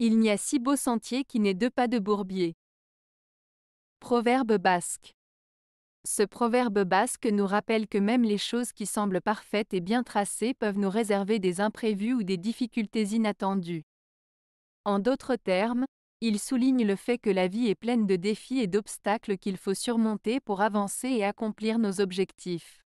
Il n'y a si beau sentier qui n'ait deux pas de bourbier. Proverbe basque. Ce proverbe basque nous rappelle que même les choses qui semblent parfaites et bien tracées peuvent nous réserver des imprévus ou des difficultés inattendues. En d'autres termes, il souligne le fait que la vie est pleine de défis et d'obstacles qu'il faut surmonter pour avancer et accomplir nos objectifs.